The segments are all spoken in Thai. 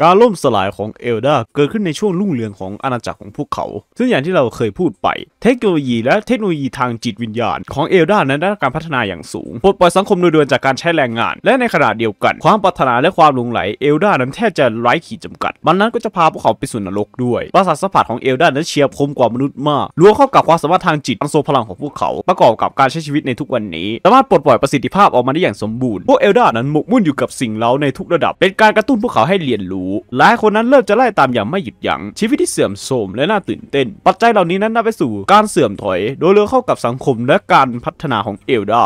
การล่มสลายของเอลดาเกิดขึ้นในช่วงรุ่งเรืองของอาณาจักรของพวกเขา ซึ่งอย่างที่เราเคยพูดไป เทคโนโลยีและเทคโนโลยีทางจิตวิญญาณ ของเอลดานั้นได้รับการพัฒนาอย่างสูง ปลดปล่อยสังคมโดยด่วนจากการใช้แรงงาน และในขณะเดียวกัน ความปรารถนาและความหลงไหลเอลดานั้นแทบจะไร้ขีดจำกัดมันนั้นก็จะพาพวกเขาไปสู่นรกด้วยประสาทสัมผัสของเอลดานั้นเฉียบคมกว่ามนุษย์มากรวมเข้ากับความสามารถทางจิตอันทรงพลังของพวกเขา ประกอบกับการใช้ชีวิตในทุกวันนี้ สามารถปลดปล่อยประสิทธิภาพออกมาได้อย่างสมบูรณ์พวกเอลดานั้นหมกมุ่นอยู่กับสิ่งเล้าในทุกระดับ เป็นการกระตุ้นพวกเขาให้เรียนรูู้หลายคนนั้นเริ่มจะไล่ตามอย่างไม่หยุดยัง้งชีวิตที่เสื่อมโทรมและน่าตื่นเต้น ปัจจัยเหล่านี้นั้นนำไปสู่การเสื่อมถอย โดยเรือเข้ากับสังคมและการพัฒนาของเอลดา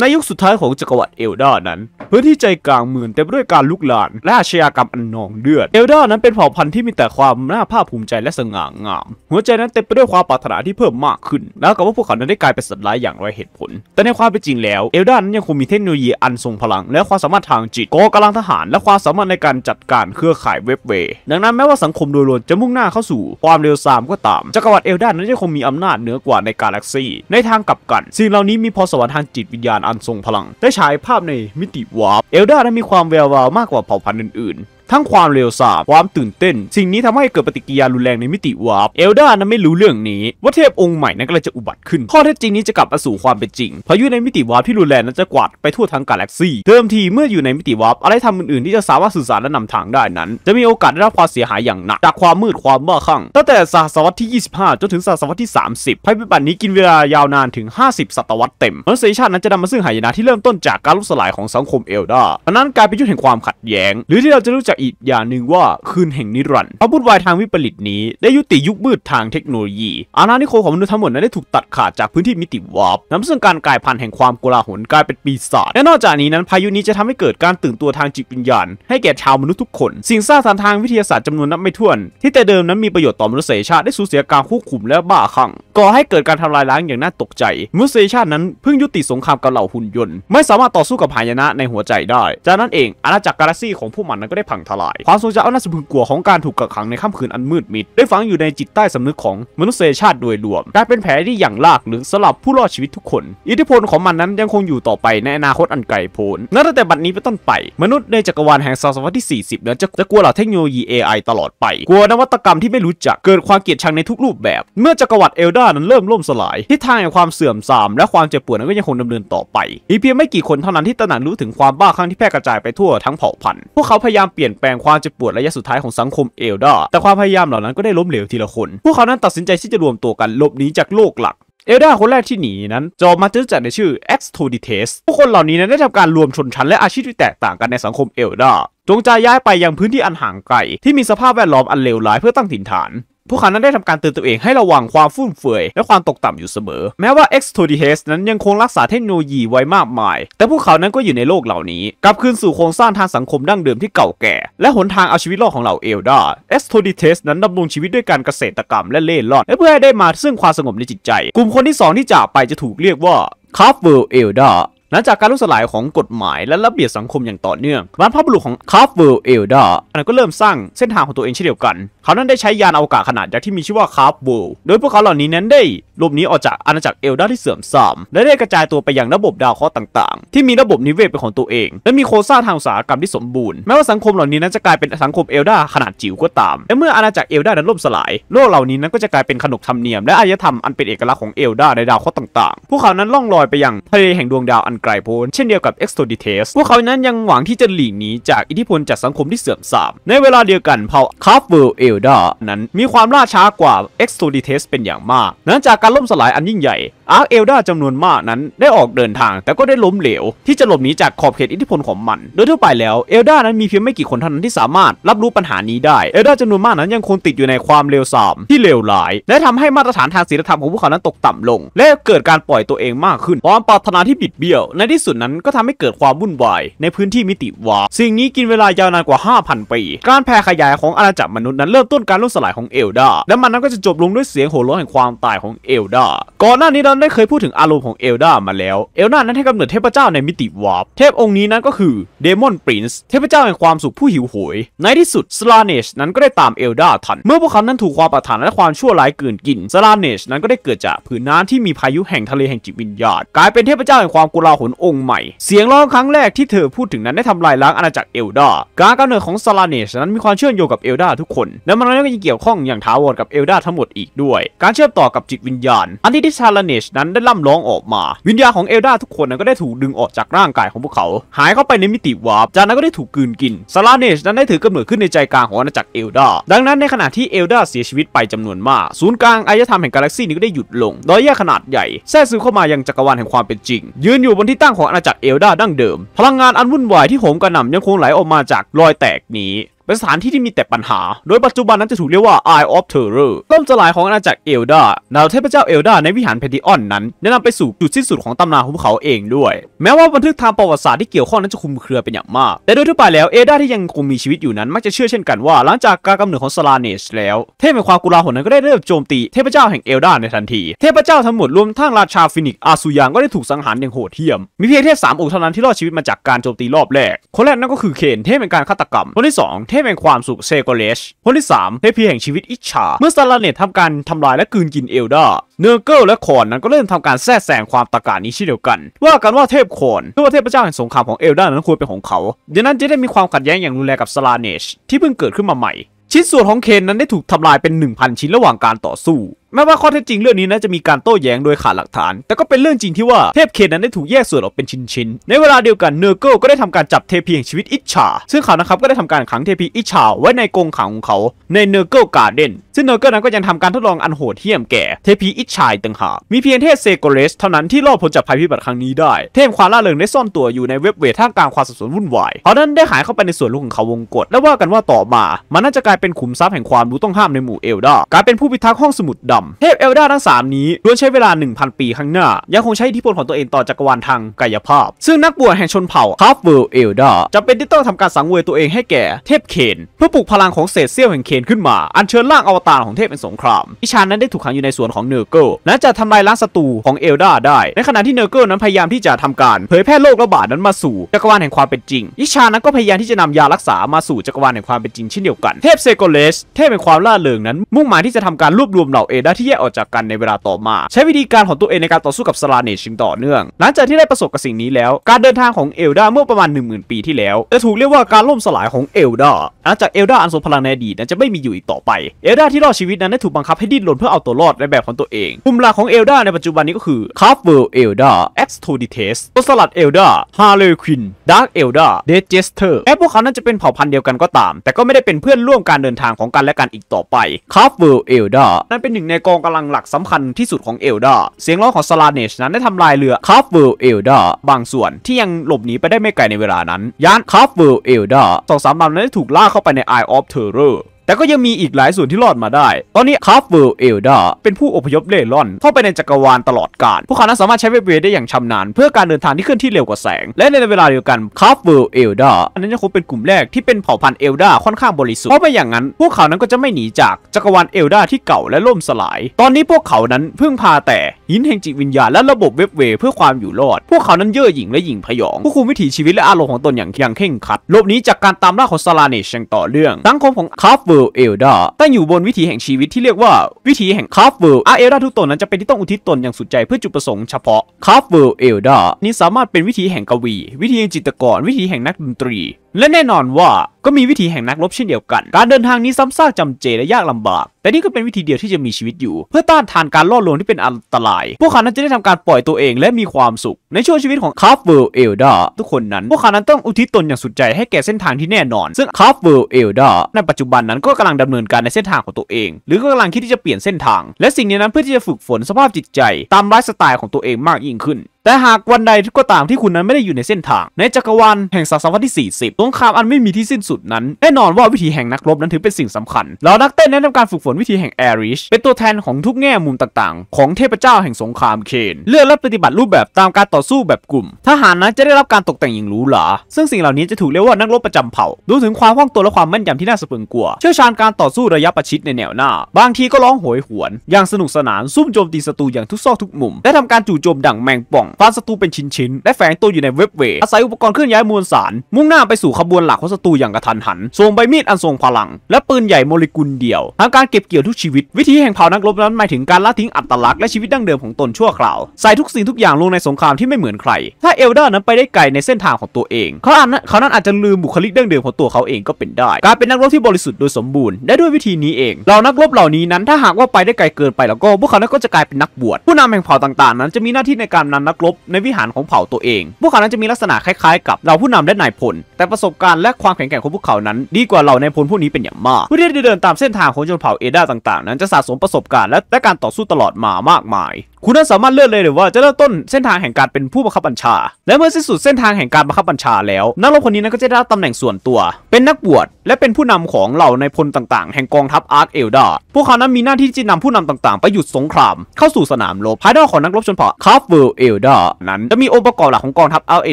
ในยุคสุดท้ายของจักรวรรดิเอลดานั้นพื้นที่ใจกลางเมืองเต็มด้วยการลุกลาน และอาชญากรรมอันนองเดือดเอลดานั้นเป็นเผ่าพันธุ์ที่มีแต่ความน่าภาคภูมิใจและสง่างามหัวใจนั้นเต็มไปด้วยความปรารถนาที่เพิ่มมากขึ้นแล้วกับว่าพวกเขานั้นได้กลายเป็นสัตว์ร้ายอย่างไรเหตุผล แต่ในความเป็นจริงแล้วเอลดานั้นยังคงมีเทคโนโลยีอันทรงพลัง และความสามารถทางจิตกองกำลังทหาร และความสามารถในการจัดการเครือข่ายเว็บเวย์ดังนั้นแม้ว่าสังคมโดยรวมจะมุ่งหน้าเข้าสู่ความเร็วซามก็ตามจักรวรรดิเอลดานั้นยังคงมีอำนาจเหนือกว่าในกาแล็กซีในทางกลับกันสิ่งเหล่านี้มีพอสวรรค์ทางจิตวิญญาาณอันทรงพลังได้ฉายภาพในมิติวาร์ปเอลดาได้มีความแวววาวมากกว่าเผ่าพันธุ์อื่นทั้งความเร็วสาบความตื่นเต้น สิ่งนี้ทำให้เกิดปฏิกิริยารุนแรงในมิติวาร์ปเอลดานั้นไม่รู้เรื่องนี้ ว่าเทพองค์ใหม่นั้นก็เลยจะอุบัติขึ้น ข้อเท็จจริงนี้จะกลับมาสู่ความเป็นจริงพายุในมิติวาร์ปที่รุนแรงนั้นจะกวาดไปทั่วทั้งกาแล็กซี่เติมทีเมื่ออยู่ในมิติวาร์ปอะไรทำอื่นๆ ที่จะสามารถสื่อสารและนำทางได้นั้น จะมีโอกาสได้รับความเสียหายอย่างหนักจากความมืดความบ้าคลั่ง ตั้งแต่ศตวรรษที่ 25จนถึงศตวรรษที่ 30ภัยพิบัตินี้กินเวลายาวนานถึง50ศตวรรษเต็มมนุษยชาตินั้นจะนำมาซึ่งหายนะที่เริ่มต้นจากการลุกสลายของสังคมเอลดาราะนั้นกลายเป็นยุคแห่งความขัดแย้ง หรือที่เราจะรู้จักอีกอย่างหนึ่งว่าคืนแห่งนิรันดร์ความวุ่นวายทางวิปริตนี้ได้ยุติยุคมืดทางเทคโนโลยี อาณานิคมของมนุษย์ทั้งหมดนั้นได้ถูกตัดขาดจากพื้นที่มิติวาร์ปนำซึ่งการกลายพันธุ์แห่งความโกลาหลกลายเป็นปีศาจ และนอกจากนี้นั้น พายุนี้จะทำให้เกิดการตื่นตัวทางจิตวิญญาณ ให้แก่ชาวมนุษย์ทุกคน สิ่งสร้างสรรค์ทางวิทยาศาสตร์จำนวนนับไม่ถ้วนที่แต่เดิมนั้นมีประโยชน์ต่อมนุษยชาติได้สูญเสียการควบคุมและบ้าคลั่ง ก่อให้เกิดการทำลายล้างอย่างน่าตกใจมนุษยชาตินั้นเพิ่งยุติสงครามกับเหล่าหุ่นยนต์ ไม่สามารถต่อสู้กับพายนะในหัวใจได้ จากนั้นเองอาณาจักรกาแล็กซี่ของผู้มันนั้นก็ได้พังททลายความทรงจำอันน่าสะพรึงกลัวของการถูกกักขังในค่ำคืนอันมืดมิด ได้ฝังอยู่ในจิตใต้สำนึกของมนุษยชาติโดยรวมกลายเป็นแผลที่อย่างลากลึกสำหรับผู้รอดชีวิตทุกคน อิทธิพลของมันนั้นยังคงอยู่ต่อไปในอนาคตอันไกลโพ้น นับตั้งแต่บัดนี้เป็นต้นไปมนุษย์ในจักรวาลแห่งศตวรรษที่40นั้นจะจะกลัวเหล่าเทคโนโลยี AI ตลอดไป กลัวนวัตกรรมที่ไม่รู้จัก เกิดความเกลียดชังในทุกรูปแบบ เมื่อจักรวรรดิเอลดานั้นเริ่มล่มสลายทิศทางแห่งความเสื่อมทรามและความเจ็บปวดนั้นก็ยังคงดำเนินต่อไปอีเพียงไม่กี่คนเท่านั้นที่ตระหนักรู้ถึงความบ้าคลั่งที่แพร่กระจายไปทั่วทั้งเผ่าพันธุ์พวกเขาพยายามเปลี่ยนยนแปลงความเจ็บปวดระยะสุดท้ายของสังคมเอลดอแต่ความพยายามเหล่านั้นก็ได้ล้มเหลวทีละคนพวกเขานั้นตัดสินใจที่จะรวมตัวกันหลบหนีจากโลกหลัก เอลดาคนแรกที่หนีนั้น จอมาเจอจากในชื่อซ x โท d ิเท s ผู้คนเหล่านี้นั้นได้ทำการรวมชนชั้น และอาชีพที่แตกต่างกันในสังคมเอลดาจงใจย้ายไปยังพื้นที่อันห่างไกล ที่มีสภาพแวดล้อมอันเลวร้ายเพื่อตั้งถิ่นฐานพวกเขานั้นได้ทำการเตือนตัวเองให้ระวังความฟุ่มเฟือยและความตกต่ำอยู่เสมอ แม้ว่า x t o d h นั้นยังคงรักษาเทคโนโลยีไว้มากมาย แต่พวกเขานั้นก็อยู่ในโลกเหล่านี้กลับคืนสู่โครงสร้างทางสังคมดั้งเดิมที่เก่าแก่ และหนทางเอาชีวิตรอดของเหล่าเอลดา x t o d h นั้นดำรงชีวิตด้วยการเกษตรกรรมและเล่ร่อนและเพื่อให้ได้มาซึ่งความสงบในจิตใจ กลุ่มคนที่2ที่จะไปจะถูกเรียกว่าคาร์เวลเอลดาหลังจากการล่มสลายของกฎหมายและระเบียบสังคมอย่างต่อเนื่องบรรพบุรุษของคาร์ฟเวลเอลดานั้นก็เริ่มสร้างเส้นทางของตัวเองเช่นเดียวกัน เขานั้นได้ใช้ยานอวกาศขนาดใหญ่ที่มีชื่อว่าคาร์ฟเวลโดยพวกเขาเหล่านี้นั้นได้หลบหนีออกจากอาณาจักรเอลดาที่เสื่อมทรามและได้กระจายตัวไปยังระบบดาวเคราะห์ต่างๆ ที่มีระบบนิเวศเป็นของตัวเอง และมีโครงสร้างทางอุตสาหกรรมที่สมบูรณ์แม้ว่าสังคมเหล่านี้นั้นจะกลายเป็นสังคมเอลดาขนาดจิ๋วก็ตาม และเมื่ออาณาจักรเอลดานั้นล่มสลาย โลกเหล่านี้นั้นก็จะกลายเป็นขนบธรรมเนียมและอารยธรรมอันเป็นเอกลักษณ์ของเอลดาในดาวเคราะห์ต่างๆพวกเขานั้นล่องลอยไปยังทะเลแห่งดวงดาวอันไกลโพ้นเช่นเดียวกับ e x t o d i t e s พวกเขานั้นยังหวังที่จะหลีกหนีจากอิทธิพลจากสังคมที่เสื่อมทราม ในเวลาเดียวกันเผ่าคาร์ฟเวลเอลดานั้นมีความล่าช้ากว่า e x t o d i t e s เป็นอย่างมาก นัองจากการล่มสลายอันยิ่งใหญ่อาร์เอลดาจำนวนมากนั้นได้ออกเดินทาง แต่ก็ได้ล้มเหลว ที่จะหลบหนีจากขอบเขตอิทธิพลของมัน โดยทั่วไปแล้วเอลดานั้นมีเพียงไม่กี่คนเท่านั้นที่สามารถรับรู้ปัญหานี้ได้เอลดาจำนวนมากนั้นยังคงติดอยู่ในความเลวทรามที่เลวร้าย และทำให้มาตรฐานทางศีลธรรมของพวกเขานั้นตกต่ำลง และเกิดการปล่อยตัวเองมากขึ้นความปรารถนาที่บิดเบี้ยวในที่สุดนั้นก็ทำให้เกิดความวุ่นวายในพื้นที่มิติวาสิ่งนี้กินเวลายาวนานกว่า 5,000 ปี การแผ่ขยายของอาณาจักรมนุษย์นั้นเริ่มต้นการล่มสลายของเอลดาและมันนั้นก็จะจบลงด้วยเสียงโห่ร้องแห่งความตายของเอลดาก่อนหน้านี้เราได้เคยพูดถึงอารมณ์ของเอลดามาแล้วเอลดานั้นให้กำเนิดเทพเจ้าในมิติวาเทพองค์นี้นั้นก็คือเดมอนปรินซ์เทพเจ้าแห่งความสุขผู้หิวโหย ในที่สุดสลาเนชนั้นก็ได้ตามเอลดาทันเมื่อพวกเขานั้นถูกความประทานและความชั่วร้ายกืนกินสลาเนชนั้นก็ได้เกิดจากพืนน้ำที่มีพายุแห่งทะเลแห่งจิตวิญญาณกลายเป็นเทพเจ้าแห่งความกุลาหนองค์ใหม่ เสียงร้องครั้งแรกที่เธอพูดถึงนั้นได้ทำลายล้างอาณาจักรเอลดาการกำเนิดของซาลาเนชนั้นมีความเชื่อมโยงกับเอลดาทุกคน และมันก็ยังเกี่ยวข้องอย่างทาวรกับเอลดาทั้งหมดอีกด้วย การเชื่อมต่อกับจิตวิญญาณ อันที่ที่ซาลาเนชนั้นได้ล่ำร้องออกมา วิญญาณของเอลดาทุกคน นั้นก็ได้ถูกดึงออกจากร่างกายของพวกเขา หายเข้าไปในมิติวาร์ปจากนั้นก็ได้ถูกกืนกิน ซาลาเนชนั้นได้ถือกำเนิดขึ้นในใจกลางของอาณาจักรเอลดาดังนั้นในขณะที่เอลดาเสียชีวิตไปจำนวนมาก ศูนย์กลางอายธรรมแห่งกาแล็กซี่นี้ก็ได้หยุดลงโดยแยกขนาดใหญ่แทรกซึมเข้ามายังจักรวาลแห่งความเป็นจริงยืนอยู่บนที่ตั้งของอาณาจักรเอลดาดั้งเดิม พลังงานอันวุ่นวายที่โหมกระหน่ำยังคงไหลออกมาจากรอยแตกนี้เป็นสถานที่ที่มีแต่ปัญหา โดยปัจจุบันนั้นจะถูกเรียกว่า Eye of Terror ล่มสลายของอาณาจักรเอลดาดาวเทพเจ้าเอลดาในวิหารเพนติออนนั้นได้นำไปสู่จุดสิ้นสุดของตำนานภูเขาเองด้วย แม้ว่าบันทึกทางประวัติศาสตร์ที่เกี่ยวข้องนั้นจะคุมเครือเป็นอย่างมาก แต่โดยทั่วไปแล้วเอลดาที่ยังคงมีชีวิตอยู่นั้นมักจะเชื่อเช่นกันว่า หลังจากการกำเนิดของสลาเนชแล้ว เทพแห่งความกุลาหลนั้นก็ได้เริ่มโจมตีเทพเจ้าแห่งเอลดาในทันที เทพเจ้าทั้งหมดรวมทั้งราชาฟินิกอาซูยางก็ได้ถูกสังหารอย่างโหดเหี้ยมมีเพียงเทพสามองค์เท่านั้นที่รอดชีวิตมาจากการโจมตีรอบแรก คนแรกนั่นก็คือเคนเทพแห่งการฆาตกรรมคนที่2เทให้แป็งความสุขเซโกเลชคนที่3เทพีแห่งชีวิตอิชชาเมื่อซาลาเนตทำการทำลายและกืนกินเอลดาเนอร์เกิลและคอนนั้นก็เริ่มทำการแทรกแซงความตะการนี้เช่นเดียวกัน ว่ากันว่าเทพคอนตัว่าเทพเจ้าแห่งสงครามของเอลดานั้นควรเป็นของเขา ดังนั้นจะได้มีความขัดแย้งอย่างรุนแรงกับซาลาเนชที่เพิ่งเกิดขึ้นมาใหม่ ชิ้นส่วนของเคนนั้นได้ถูกทำลายเป็น 1,000 ชิ้นระหว่างการต่อสู้แม้ว่าข้อเท็จจริง เรื่องนี้นะจะมีการโต้แย้งโดยขาดหลักฐาน แต่ก็เป็นเรื่องจริงที่ว่าเทพเคนนั้นได้ถูกแยกส่วนออกเป็นชิ้นๆ ในเวลาเดียวกันเนอร์เกิลก็ได้ทำการจับเทพีแห่งชีวิตอิชชาซึ่งเขานะครับก็ได้ทำการขังเทพีอิชชาไว้ในกรงขังของเขาในเนอร์เกิลการ์เดนซึ่งเนอร์เกิลนั้นก็ยังทำการทดลองอันโหดเหี้ยมแก่เทพีอิชชาต่างหากมีเพียงเทพเซโกเรสเท่านั้นที่รอดพ้นจากภัยพิบัติครั้งนี้ได้ เทพความล่าเริงได้ซ่อนตัวอยู่ในเว็บเวทท่ามกลางความสับสนวุ่นวายเขานั้นได้หายเข้าไปในส่วนลูกของเขาวงกตและว่ากันว่าต่อมา มันน่าจะกลายเป็นขุมทรัพย์แห่งความรู้ต้องห้ามในหมู่เอลดาการเป็นผู้พิทักษ์ห้องสมุดดำเทพเอลดาทั้ง 3 นี้ล้วนใช้เวลา 1,000 ปีข้างหน้า ยังคงใช้อิทธิพลของตัวเองต่อจักรวาลทางกายภาพ ซึ่งนักบวชแห่งชนเผ่าคาฟเวลเอลดาจะเป็นที่ต้องทำการสังเวยตัวเองให้แก่เทพเคนเพื่อปลุกพลังของเศษเสี้ยวแห่งเคนขึ้นมา อัญเชิญร่างอวตารของเทพเป็นสงครามวิชานั้นได้ถูกขังอยู่ในสวนของเนอร์เกิลและจะทำลายล้างศัตรูของเอลดาได้ในขณะที่เนอร์เกิลนั้นพยายามที่จะทำการเผยแพร่โรคระบาดนั้นมาสู่จักรวาลแห่งความเป็นจริงวิชานั้นก็พยายามที่จะนำยารักษามาสู่จักรวาลแห่งความเป็นจริงเช่นเดียวกัน เทพเซโกเลสเทพแห่งความล่าเริงนั้นมุ่งหมายที่จะทำการรวบรวมเหล่าเอดและที่แยกออกจากกันในเวลาต่อมา ใช้วิธีการของตัวเองในการต่อสู้กับสลาเนชิงต่อเนื่อง หลังจากที่ได้ประสบกับสิ่งนี้แล้ว การเดินทางของเอลดาเมื่อประมาณ 10,000 ปีที่แล้วจะถูกเรียกว่าการล่มสลายของเอลดาหลังจากเอลดาอันทรงพลังในอดีตนั้นจะไม่มีอยู่อีกต่อไปเอลดาที่รอดชีวิตนั้นได้ถูกบังคับให้ดิ้นรนเพื่อเอาตัวรอดในแบบของตัวเองกุ่มหลักของเอลดาในปัจจุบันนี้ก็คือคาร์ฟเวลเอลดาเอ็กซ์โทดิเทสตัวสลัดเอลดาฮาร์เลควินดาร์กเอลดาเดจสเตอร์แม้พวกเขานั้นจะเป็นเผ่าพันธุ์เดียวกันก็ตาม แต่ก็ไม่ได้เป็นเพื่อนร่วมการเดินทางของกันและกันอีกต่อไปคาร์เวลเอลดานั้นเป็นหนึ่งใกองกำลังหลักสำคัญที่สุดของเอลดาเสียงร้องของซาลาเนชนั้นได้ทำลายเรือคาฟเวลเอลดาบางส่วนที่ยังหลบหนีไปได้ไม่ไกลในเวลานั้น ยานคาฟเวลเอลดาสองสามลำนั้นได้ถูกล่าเข้าไปในไอออฟเทอร์เรอร์แต่ก็ยังมีอีกหลายส่วนที่รอดมาได้ ตอนนี้คาร์ฟเวิลเอลดาเป็นผู้อพยพเล่ร่อนเข้าไปในจักรวาลตลอดกาลพวกเขานั้นสามารถใช้เวทเวได้อย่างชำนาญเพื่อการเดินทางที่เคลื่อนที่เร็วกว่าแสง และในเวลาเดียวกันคาร์ฟเวิลเอลดาอันนั้นยังคงเป็นกลุ่มแรกที่เป็นเผ่าพันธุ์เอลดาค่อนข้างบริสุทธิ์เพราะไม่อย่างนั้นพวกเขานั้นก็จะไม่หนีจากจักรวาลเอลดาที่เก่าและล่มสลายตอนนี้พวกเขานั้นพึ่งพาแต่หินแห่งจิตวิญญาณและระบบเวทเว เพื่อความอยู่รอดพวกเขานั้นเย่อหยิ่งและหยิ่งพยองควบคุมวิถีชีวิตและอารมณ์ของตนอย่างเคร่งครัดหลบหนีจากการตามล่าของซาลาเนชัยงต่อเรื่องสังคมของคาร์เวลเอลดาตั้งอยู่บนวิถีแห่งชีวิตที่เรียกว่าวิถีแห่งคาฟเวลอาเอลดาทุกตนนั้นจะเป็นที่ต้องอุทิศตนอย่างสุดใจเพื่อจุดประสงค์เฉพาะคาร์ฟเวลเอลดานี้สามารถเป็นวิถีแห่งกวี วิถีแห่งจิตรกร วิถีแห่งนักดนตรีและแน่นอนว่าก็มีวิธีแห่งนักรบเช่นเดียวกัน การเดินทางนี้ซ้ำซากจำเจ และยากลำบาก แต่นี่ก็เป็นวิธีเดียวที่จะมีชีวิตอยู่ เพื่อต้านทานการล่อลวงที่เป็นอันตราย พวกเขานั้นจะได้ทำการปล่อยตัวเองและมีความสุข ในช่วงชีวิตของคาร์ฟเวลเอลดาทุกคนนั้น พวกเขานั้นต้องอุทิศตนอย่างสุดใจให้แก่เส้นทางที่แน่นอน ซึ่งคาร์ฟเวลเอลดาในปัจจุบันนั้นก็กำลังดำเนินการในเส้นทางของตัวเอง หรือก็กำลังคิดที่จะเปลี่ยนเส้นทาง และสิ่งนี้นั้นเพื่อที่จะฝึกฝนสภาพจิตใจ ตามไลฟ์สไตล์ของตัวเองมากยิ่งขึ้นแต่หากวันใดก็ตามที่คุณนั้นไม่ได้อยู่ในเส้นทาง ในจักรวาลแห่งศตวรรษที่ 40สงครามอันไม่มีที่สิ้นสุดนั้น แน่นอนว่าวิธีแห่งนักรบนั้นถือเป็นสิ่งสำคัญเหล่านักเต้นได้ทำการฝึกฝนวิธีแห่งแอริช เป็นตัวแทนของทุกแง่มุมต่างๆ ของเทพเจ้าแห่งสงครามเคน เลือกและปฏิบัติรูปแบบตามการต่อสู้แบบกลุ่ม ทหารนั้นจะได้รับการตกแต่งอย่างหรูหราซึ่งสิ่งเหล่านี้จะถูกเรียกว่านักรบประจำเผ่าดูถึงความคล่องตัวและความแม่นยำที่น่าสะพรึงกลัวเชี่ยวชาญการต่อสู้ระยะประชิดในแนวหน้า บางทีก็ร้องโหยหวนอย่างสนุกสนานซุ่มโจมตีศัตรูอย่างทุกซอกทุกมุมและทำการจู่โจมดังแมงป่องฟันศัตรูเป็นชิ้นๆ และแฝงตัวอยู่ในเว็บเวอาศัยอุปกรณ์เคลื่อนย้ายมวลสาร มุ่งหน้าไปสู่ขบวนหลักของศัตรูอย่างกระทันหัน ส่งใบมีดอันทรงพลัง และปืนใหญ่โมเลกุลเดียวทางการเก็บเกี่ยวทุกชีวิตวิธีแห่งเผ่านักรบนั้นหมายถึงการละทิ้งอัตลักษณ์และชีวิตดั้งเดิมของตนชั่วคราวใส่ทุกสิ่งทุกอย่างลงในสงครามที่ไม่เหมือนใคร ถ้าเอลดานั้นไปได้ไกลในเส้นทางของตัวเองเขาอาจเขานั้นอาจจะลืมบุคลิกดั้งเดิมของตัวเขาเองก็เป็นได้ การเป็นนักรบที่บริสุทธิ์โดยสมบูรณ์ ได้ด้วยวิธีนี้เองเหล่านักรบเหล่านี้นั้นถ้าหากว่าไปได้ไกลเกินไปแล้วก็พวกเขานั้นก็จะกลายเป็นนักบวชผู้นำแห่งเผ่าต่างๆนั้น จะมีหน้าที่ในการนำนักรบในวิหารของเผ่าตัวเอง พวกเขานั้นจะมีลักษณะคล้ายๆ กับเราผู้นำและนายพลแต่ประสบการณ์และความแข็งแกร่งของพวกเขานั้น ดีกว่าเราในพลผู้นี้เป็นอย่างมาก ผู้ที่เดินตามเส้นทางของชนเผ่าเอดาต่าง ๆ นั้นจะสะสมประสบการณ์และการต่อสู้ตลอดมามากมาย คุณนั้นสามารถเลือกเลยหรือว่าจะเริ่มต้นเส้นทางแห่งการเป็นผู้บังคับบัญชา และเมื่อสิ้นสุดเส้นทางแห่งการบังคับบัญชาแล้ว นักรบคนนี้นั้นก็จะได้ตำแหน่งส่วนตัว เป็นนักบวช และเป็นผู้นำของเหล่าในพลต่างๆแห่งกองทัพอาร์คเอลดา พวกเขานั้นมีหน้าที่จะนำผู้นำต่างๆไปหยุดสงคราม เข้าสู่สนามรบภายใต้ของนักรบชนเผ่าคาร์เวลเอลดาดานั้นจะมีองค์ประกอบหลักของกองทัพอัลเอ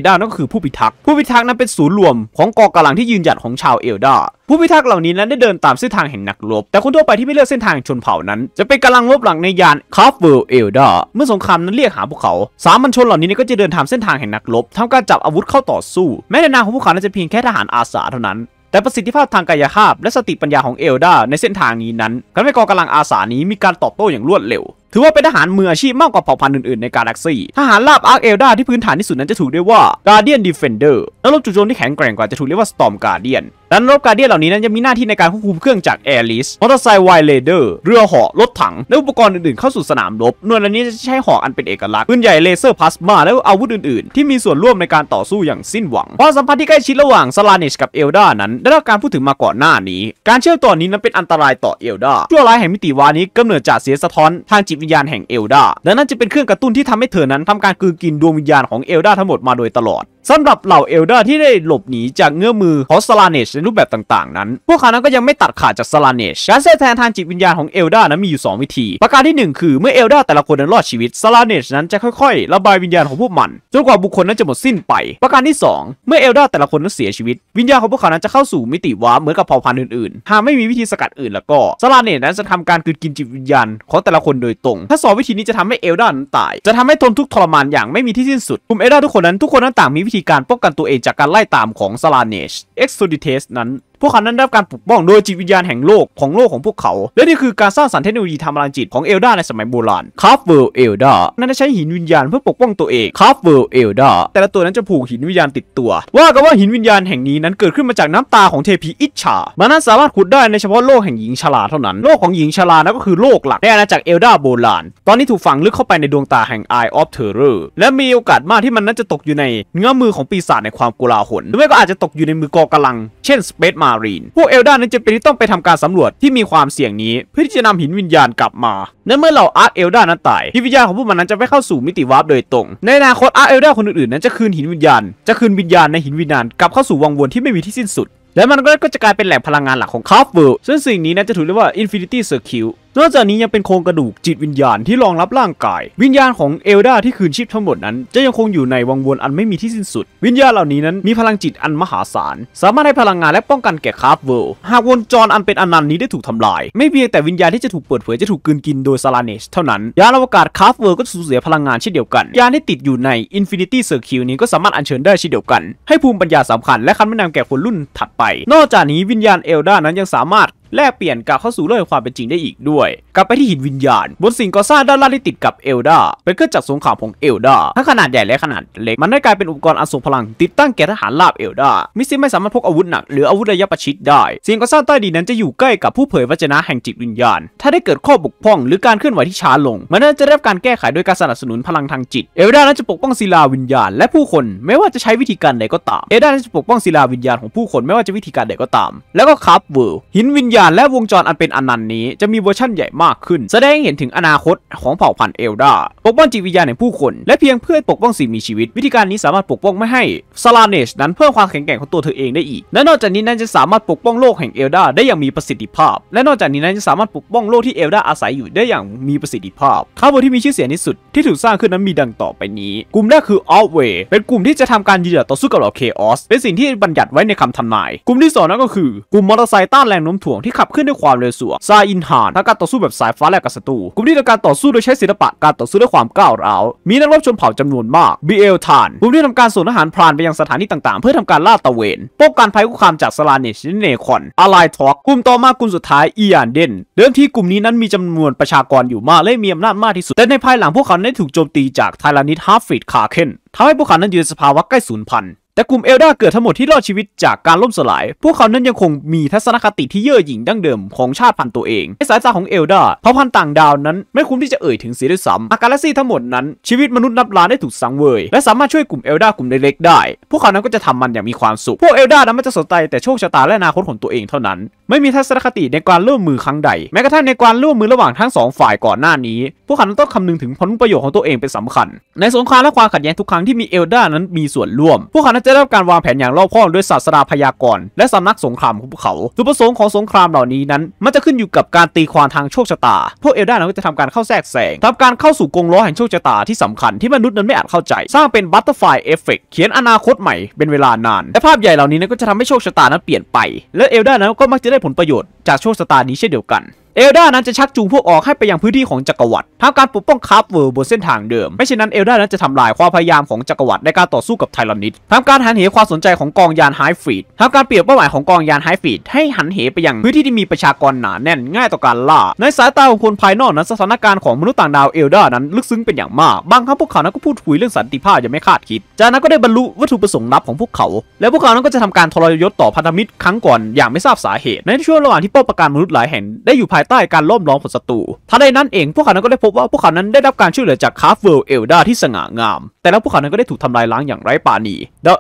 ดานั่นก็คือผู้พิทักษ์ผู้พิทักษ์นั้นเป็นศูนย์รวมของกองกำลังที่ยืนหยัดของชาวเอลดาผู้พิทักษ์เหล่านี้นั้นได้เดินตามเส้นทางแห่งนักรบ แต่คนทั่วไปที่ไม่เลือกเส้นทางชนเผ่านั้น จะเป็นกำลังรบหลังในยานคาร์ฟเวลเอลดาเมื่อสงครามนั้นเรียกหาพวกเขา สามัญชนเหล่านี้ก็จะเดินตามเส้นทางแห่งนักรบทำการจับอาวุธเข้าต่อสู้แม้ในนามของพวกเขาจะเพียงแค่ทหารอาสาเท่านั้นแต่ประสิทธิภาพทางกายภาพและสติปัญญาของเอลดาในเส้นทางนี้นั้นทำให้กองกำลังอาสานี้มีการตอบโต้อย่างรวดเร็วือว่าเป็นทหารมืออาชีพมากกว่าเผ่าพันธุ์อื่น ๆ ในกาแล็กซี่ทหารลาบอาร์คเอลดาที่พื้นฐานที่สุดนั้นจะถูกเรียกว่าการ์เดียนดีเฟนเดอร์นักรบจู่โจมที่แข็งแกร่งกว่าจะถูกเรียกว่าสตอมการ์เดียนแลนรบกาเดียเหล่านี้นั้นจะมีหน้าที่ในการควบคุมเครื่องจากแอร์ลิสมอเตอร์ไซค์ไวเลเดอร์ เรือเหาะรถถัง และอุปกรณ์อื่นๆเข้าสู่สนามรบหน่วยเหล่านี้จะใช้หอกอันเป็นเอกลักษณ์ปืนใหญ่เลเซอร์พลาสมา และอาวุธอื่นๆ ที่มีส่วนร่วมในการต่อสู้อย่างสิ้นหวังความสัมพันธ์ที่ใกล้ชิดระหว่างซาลานิชกับเอลดานั้นได้รับการพูดถึงมาก่อนหน้านี้ การเชื่อมต่อนี้นั้นเป็นอันตรายต่อเอลดาชั่วร้ายแห่งมิติวานี้กำเนิดจากเสียสะท้อนทางจิตวิญญาณแห่งเอลดาดังนั้นจะเป็นเครื่องกระตุ้นที่ทำให้เธอนั้นทำการกลืนกินดวงวิญญาณของเอลดาทั้งหมดมาโดยตลอดสำหรับเหล่าเอลเดอร์ที่ได้หลบหนีจากเงื้อมือของสลาเนชในรูปแบบต่างๆ นั้น พวกเขานั้นก็ยังไม่ตัดขาดจากสลาเนชการแทรกแทนทางจิตวิญญาณของเอลเดอร์นั้นมีอยู่ 2 วิธี ประการที่ 1 คือเมื่อเอลเดอร์แต่ละคนนั้นรอดชีวิตสลาเนชนั้นจะค่อยๆ ระบายวิญญาณของพวกมันจนกว่าบุคคลนั้นจะหมดสิ้นไป ประการที่ 2 เมื่อเอลเดอร์แต่ละคนนั้นเสียชีวิตวิญญาณของพวกเขานั้นจะเข้าสู่มิติวาเหมือนกับเผ่าพันธุ์อื่นๆ หากไม่มีวิธีสกัดอื่นแล้วก็สลาเนชนั้นจะทำการกินจิตวิญญาณของแต่ละคนโดยตรง ถ้าสองวิธีนี้จะทำให้เอลด์นั้นตายจะทำให้ทนทุกข์ทรมานอย่างไม่มีที่สิ้นสุดกลุ่มเอลด์ทุกคนนั้นทุกคนนั้นต่างมีวิธีธีการป้องกันตัวเองจากการไล่ตามของซาลาเนชเอ็กซ์ซูดิเทสนั้นพวกเขานั้นได้รับการปกป้องโดยจิตวิญญาณแห่งโลกของโลกของพวกเขา และนี่คือการสร้างสรรค์เทคโนโลยีทางพลังจิต ของเอลดาในสมัยโบราณคาร์ฟเวลเอลดานั้นได้ใช้หินวิญญาณเพื่อปกป้องตัวเองคาร์ฟเวลเอลดาแต่ละตัวนั้นจะผูกหินวิญญาณติดตัว ว่ากันว่าหินวิญญาณแห่งนี้นั้นเกิดขึ้นมาจากน้ำตาของเทพีอิชชามันนั้นสามารถขุดได้ในเฉพาะโลกแห่งหญิงชราเท่านั้นโลกของหญิงชรานั้นก็คือโลกหลักในอาณาจักรเอลดาโบราณตอนนี้ถูกฝังลึกเข้าไปในดวงตาแห่ง Eye of Terror และมีโอกาสมากที่มันนั้นจะตกอยู่ในเงื้อมือของปีศาจในความกุลาหลหรือไม่ก็อาจจะตกอยู่ในมือกอกำลังเช่นสเปซารีนพวกเอลดานั้นจะเป็นที่ต้องไปทำการสำรวจที่มีความเสี่ยงนี้เพื่อที่จะนำหินวิญญาณกลับมาและเมื่อเหล่าอาร์ตเอลดานั้นตายหินวิญญาณของพวกมันนั้นจะไปเข้าสู่มิติวาร์ปโดยตรง ในอนาคตอาร์ตเอลดาคนอื่น ๆ นั้นจะคืนหินวิญญาณจะคืนวิญญาณในหินวิญญาณกลับเข้าสู่วังวนที่ไม่มีที่สิ้นสุดและมันก็จะกลายเป็นแหล่งพลังงานหลักของคาร์ฟเวิลด์ซึ่งสิ่งนี้นั้นจะถูกเรียกว่า Infinity Circle นอกจากนี้ยังเป็นโครงกระดูกจิตวิญญาณที่รองรับร่างกาย วิญญาณของเอลดาที่คืนชีพทั้งหมดนั้นจะยังคงอยู่ในวังวนอันไม่มีที่สิ้นสุด วิญญาณเหล่านี้นั้นมีพลังจิตอันมหาศาล สามารถให้พลังงานและป้องกันแก่คาร์ฟเวิลหากวงจรอันเป็นอนันต์นี้ได้ถูกทำลาย ไม่เพียงแต่วิญญาณที่จะถูกเปิดเผยจะถูกกืนกินโดยซาลาเนชเท่านั้นยานอวกาศคาร์ฟเวิลก็สูญเสียพลังงานเช่นเดียวกัน ยานที่ติดอยู่ในอินฟินิตี้เซอร์คิวนี้ก็สามารถอัญเชิญได้เช่นเดียวกันให้ภูมิปัญญาสำคัญและคำแนะนำแก่คนรุ่นถัดไปนอกจากนี้วิญญาณเอลดานั้นยังสามารถแลกเปลี่ยนกลับเข้าสู่โลกความเป็นจริงได้อีกด้วย กลับไปที่หินวิญญาณ บนสิ่งก่อสร้างด้านล่างที่ติดกับเอลดาเป็นเครื่องจักรสงครามของเอลดาทั้งขนาดใหญ่และขนาดเล็ก มันได้กลายเป็นอุปกรณ์อันทรงพลังติดตั้งแก่ทหารลาบเอลดามิซิไม่สามารถพกอาวุธหนักหรืออาวุธระยะประชิดได้ สิ่งก่อสร้างใต้ดินนั้นจะอยู่ใกล้กับผู้เผยวจนะแห่งจิตวิญญาณถ้าได้เกิดข้อบกพร่อง หรือการเคลื่อนไหวที่ช้าลงมันจะได้รับการแก้ไขโดยการสนับสนุนพลังทางจิตเอลดานั้นจะปกป้องศิลาวิญญาณ และผู้คนไม่ว่าจะใช้วิธีการใดก็ตามเอลดานั้นจะปกป้องศิลาวิญญาณของผู้คนไม่ว่าจะวิธีการใดก็ตาม แล้วก็ครบเวิร์หินวิญญาณและวงจรอันเป็นอนันต์นี้จะมีเวอร์ชั่นใหญ่มากขึ้นแสดงให้เห็นถึงอนาคตของเผ่าพันธุ์เอลดาปกป้องจิตวิญญาณแห่งผู้คน และเพียงเพื่อปกป้องสิ่งมีชีวิต วิธีการนี้สามารถปกป้องไม่ให้ซาลาเนชนั้นเพิ่มความแข็งแกร่งของตัวเธอเองได้อีกและนอกจากนี้นั้นจะสามารถปกป้องโลกแห่งเอลดาได้อย่างมีประสิทธิภาพและนอกจากนี้นั้นจะสามารถปกป้องโลกที่เอลดาอาศัยอยู่ได้อย่างมีประสิทธิภาพข่าวบทที่มีชื่อเสียงที่สุดที่ถูกสร้างขึ้นนั้นมีดังต่อไปนี้ กลุ่มแรกคือออฟเวย์เป็นกลุ่มที่จะทำการยืนหยัดต่อสู้กับเหล่าเคออสเป็นสิ่งที่บัญญัติไว้ในคำทำนายกลุ่มที่ 2 นั้นก็คือกลุ่มมอเตอร์ไซค์ต้านแรงโน้มถ่วงที่ขับขึ้นด้วยความเร็วสูงซาอินหานทังการต่อสู้แบบสายฟ้าแลกกับศัตรู กลุ่มนี้ทำการต่อสู้โดยใช้ศิลปะ การต่อสู้ด้วยความก้าวร้าว มีนักรบชนเผ่าจำนวนมากบีเอลทาน กลุ่มนี้ทำการส่งทหารพรานไปยังสถานที่ต่าง ๆ เพื่อทำการล่าตะเวนป้องกันภัยคุกคามจากสลาเนชเนคอนอะไลท็อก กลุ่มต่อมากลุ่มสุดท้ายอียานเดนเดิมที่กลุ่มนี้นั้นมีจำนวนประชากรอยู่มากและมีอำนาจมากที่สุด แต่ในภายหลังพวกเขาได้ถูกโจมตีจากไทลานิดฮาร์ฟิดคาเคนทำให้พวกเขานั้นอยู่ในสภาวะใกล้สูญพันธุ์แต่กลุ่มเอลดาเกิดทั้งหมดที่รอดชีวิตจากการล่มสลาย พวกเขานั้นยังคงมีทัศนคติที่เย่อหยิ่งดั้งเดิมของชาติพันธุ์ตัวเอง ในสายตาของเอลดาเผ่าพันธุ์ต่างดาวนั้นไม่คุ้มที่จะเอ่ยถึงเสียด้วยซ้ำอากาลซีทั้งหมดนั้นชีวิตมนุษย์นับล้านได้ถูกสังเวย และสามารถช่วยกลุ่มเอลดากลุ่มเล็กๆได้ พวกเขานั้นก็จะทำมันอย่างมีความสุข พวกเอลดานั้นไม่จะสนใจแต่โชคชะตาและอนาคตของตัวเองเท่านั้นไม่มีทัศนคติในการร่วมมือครั้งใด แม้กระทั่งในการร่วมมือระหว่างทั้งสองฝ่ายก่อนหน้านี้ พวกเขาต้องคำนึงถึงผลประโยชน์ของตัวเองเป็นสำคัญ ในสงครามและความขัดแย้งทุกครั้งที่มีเอลดานั้นมีส่วนร่วม พวกเขาจะได้รับการวางแผนอย่างรอบคอบด้วยศาสตราพยากรณ์และสำนักสงครามของพวกเขาจุดประสงค์ของสงครามเหล่านี้นั้น มันจะขึ้นอยู่กับการตีความทางโชคชะตาพวกเอลดานั้นก็จะทำการเข้าแทรกแซงทำการเข้าสู่กรงล้อแห่งโชคชะตาที่สำคัญที่มนุษย์นั้นไม่อาจเข้าใจ สร้างเป็นบัตเตอร์ฟลายเอฟเฟกเขียนอนาคตใหม่เป็นเวลานาน และภาพใหญ่เหล่านี้นั้นก็จะทำให้โชคชะตานั้นเปลี่ยนไป และเอลดานั้นก็มักจะได้ผลประโยชน์จากโชคชะตานี้เช่นเดียวกันเอลดานั้นจะชักจูงพวกออกให้ไปยังพื้นที่ของจักรวรรดิทำการปกป้องคาร์ฟเวอร์บนเส้นทางเดิมไม่เช่นนั้นเอลดานั้นจะทำลายความพยายามของจักรวรรดิในการต่อสู้กับไทลอนิดทำการหันเหความสนใจของกองยานไฮฟรีดทำการเปลี่ยนเป้าหมายของกองยานไฮฟรีดให้หันเหไปยังพื้นที่ที่มีประชากรหนาแน่น ง่ายต่อการล่าในสายตาของคนภายนอกนั้นสถานการณ์ของมนุษย์ต่างดาวเอลดานั้น ลึกซึ้งเป็นอย่างมากบางครั้งพวกเขานั้นก็พูดคุยเรื่องสันติภาพอย่างไม่คาดคิด จากนั้นก็ได้บรรลุวัตถุประสงค์ลับของพวกเขา และพวกเขานั้นก็จะทำการทรยศต่อพันธมิตรครั้งก่อนอย่างไม่ทราบสาเหตุ ในช่วงระหว่างที่ป้อปรการมนุษย์หลายแห่งได้อยู่ภายใต้การล้อมล้อมของศัตรูทันใดนั้นเอง พวกเขานั้นก็ได้พบว่าพวกเขานั้นได้รับการช่วยเหลือจากคาร์เวลเอลดาที่สง่างาม แต่แล้วพวกเขานั้นก็ได้ถูกทำลายล้างอย่างไร้ปาณี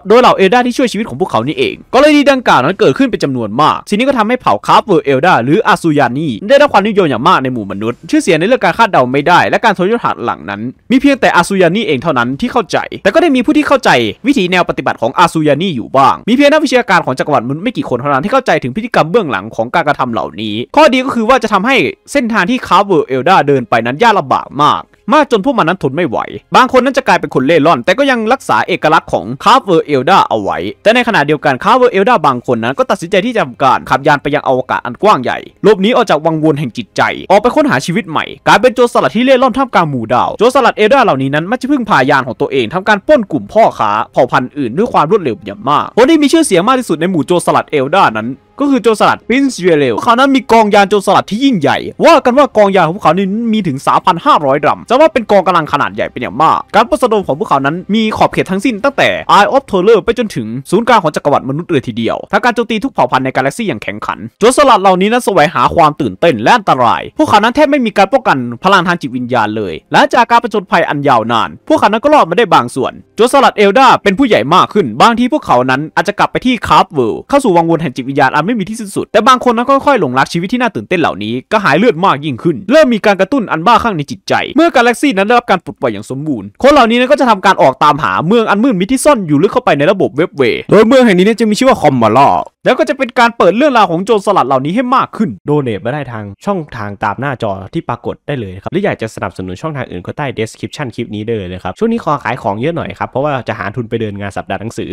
โดยเหล่าเอลดาที่ช่วยชีวิตของพวกเขานี่เอง ก็เลยดีดังกล่าวนั้นเกิดขึ้นเป็นจำนวนมากสิ่งนี้ก็ทำให้เผ่าคาร์เวลเอลดาหรืออาซูยานีได้รับความนิยมอย่างมากในหมู่มนุษย์ ชื่อเสียงในเรื่องการคาดเดาไม่ได้และการทรยศหักหลังนั้น มีเพียงแต่อาซูยานีเองเท่านั้นที่เข้าใจ แต่ก็ได้มีผู้ที่เข้าใจ วิธีแนวปฏิบัติของอาซูยานีอยู่บ้างมีเพียงนักวิชาการของจักรวรรดิมนุษย์ไม่กี่คนเท่านั้นที่เข้าใจถึงพฤติกรรมเบื้องหลังของการกระทำเหล่านี้ข้อดีก็คือว่าจะททำให้เส้นทางที่คาเวอร์เอลดาเดินไปนั้นยากลำบากมาก มากจนพวกมันนั้นทนไม่ไหว บางคนนั้นจะกลายเป็นคนเล่ร่อนแต่ก็ยังรักษาเอกลักษณ์ของคาเวอร์เอลดาเอาไว้ แต่ในขณะเดียวกันคาเวอร์เอลดาบางคนนั้นก็ตัดสินใจที่จะทำการขับยานไปยังอวกาศอันกว้างใหญ่ลบหนี้ออกจากวังวนแห่งจิตใจ ออกไปค้นหาชีวิตใหม่ กลายเป็นโจรสลัดที่เล่ร่อนท่ามกลางหมู่ดาวโจรสลัดเอลดาเหล่านี้นั้นไม่ใช่พึ่งพายานของตัวเองทำการป้นกลุ่มพ่อค้าเผ่าพันธุ์อื่นด้วยความรวดเร็วอย่างมากคนที่มีชื่อเสียงมากที่สุดในหมู่โจรสลัดเอลดานั้นก็คือโจรสลัดปรินซ์เวเลวเขานั้นมีกองยานโจรสลัดที่ยิ่งใหญ่ ว่ากันว่ากองยานของพวกเขานี้มีถึง 3,500ดัมจะว่าเป็นกองกำลังขนาดใหญ่เป็นอย่างมาก การประสดมของพวกเขานั้นมีขอบเขตทั้งสิ้นตั้งแต่ไฟเทอร์เลอร์ไปจนถึงศูนย์กลางของจักรวรรดิมนุษย์เลยทีเดียวทางการโจมตีทุกเผ่าพันธุ์ในกาแล็กซี่อย่างแข็งขัน โจรสลัดเหล่านี้นั้นแสวงหาความตื่นเต้นและอันตรายพวกเขานั้นแทบไม่มีการป้องกันพลังทางจิตวิญญาณเลยและจากการประจนภัยอันยาวนานพวกเขานั้นก็รอดมาได้บางส่วนโจรสลัดเอลดาเป็นผู้ใหญ่มากขึ้นบางทีพวกเขานั้นอาจจะกลับไปที่คาร์บเวลเข้าสู่วังวนแห่งจิตวิญญาณอันไม่มีที่สิ้นสุดแต่บางคนนะก็ค่อยๆ หลงรักชีวิตที่น่าตื่นเต้นเหล่านี้ก็หายเลือดมากยิ่งขึ้น เริ่มมีการกระตุ้นอันบ้าคลั่งในจิตใจ เมื่อกาแล็กซี่นั้นได้รับการปลดปล่อยอย่างสมบูรณ์คนเหล่านี้นั้นก็จะทำการออกตามหาเมืองอันมืดมิดที่ซ่อน อยู่ลึกเข้าไปในระบบเว็บเว์โดยเมืองแห่งนี้จะมีชื่อว่าคอมมาล่อแล้วก็จะเป็นการเปิดเรื่องราวของโจรสลัดเหล่านี้ให้มากขึ้นโดเนทมาได้ทางช่องทางตามหน้าจอที่ปรากฏได้เลยครับหรืออยากจะสนับสนุนช่องทางอื่นก็ใต้ description คลิปนี้ได้เลยครับช่วงนี้ขอขายของเยอะหน่อยครับเพราะว่าจะหาทุนไปเดินงานสัปดาห์หนังสือ